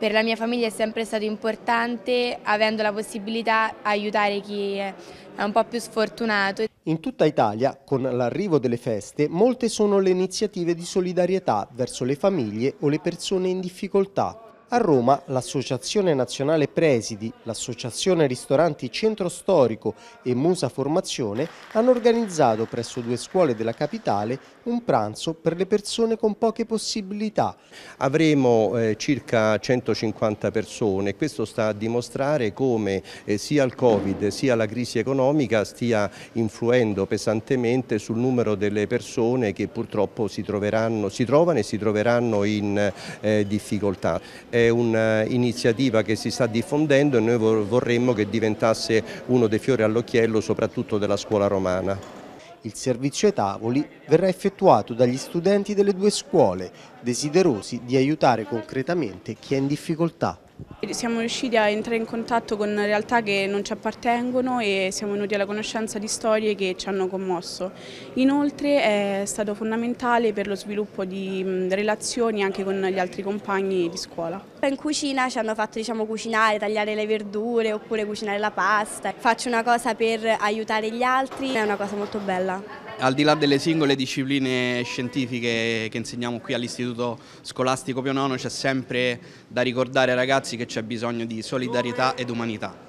per la mia famiglia è sempre stato importante avendo la possibilità di aiutare chi è un po' più sfortunato. In tutta Italia, con l'arrivo delle feste, molte sono le iniziative di solidarietà verso le famiglie o le persone in difficoltà. A Roma l'Associazione Nazionale Presidi, l'Associazione Ristoranti Centro Storico e Musa Formazione hanno organizzato presso due scuole della capitale un pranzo per le persone con poche possibilità. Avremo eh, circa 150 persone, questo sta a dimostrare come eh, sia il Covid sia la crisi economica stia influendo pesantemente sul numero delle persone che purtroppo si, si trovano e si troveranno in eh, difficoltà eh, è un'iniziativa che si sta diffondendo e noi vorremmo che diventasse uno dei fiori all'occhiello soprattutto della scuola romana. Il servizio ai tavoli verrà effettuato dagli studenti delle due scuole, desiderosi di aiutare concretamente chi è in difficoltà. Siamo riusciti a entrare in contatto con realtà che non ci appartengono e siamo venuti alla conoscenza di storie che ci hanno commosso. Inoltre è stato fondamentale per lo sviluppo di relazioni anche con gli altri compagni di scuola. In cucina ci hanno fatto diciamo, cucinare, tagliare le verdure oppure cucinare la pasta. Faccio una cosa per aiutare gli altri, è una cosa molto bella al di là delle singole discipline scientifiche che insegniamo qui all'Istituto Scolastico Pio IX c'è sempre da ricordare ai ragazzi che c'è bisogno di solidarietà ed umanità.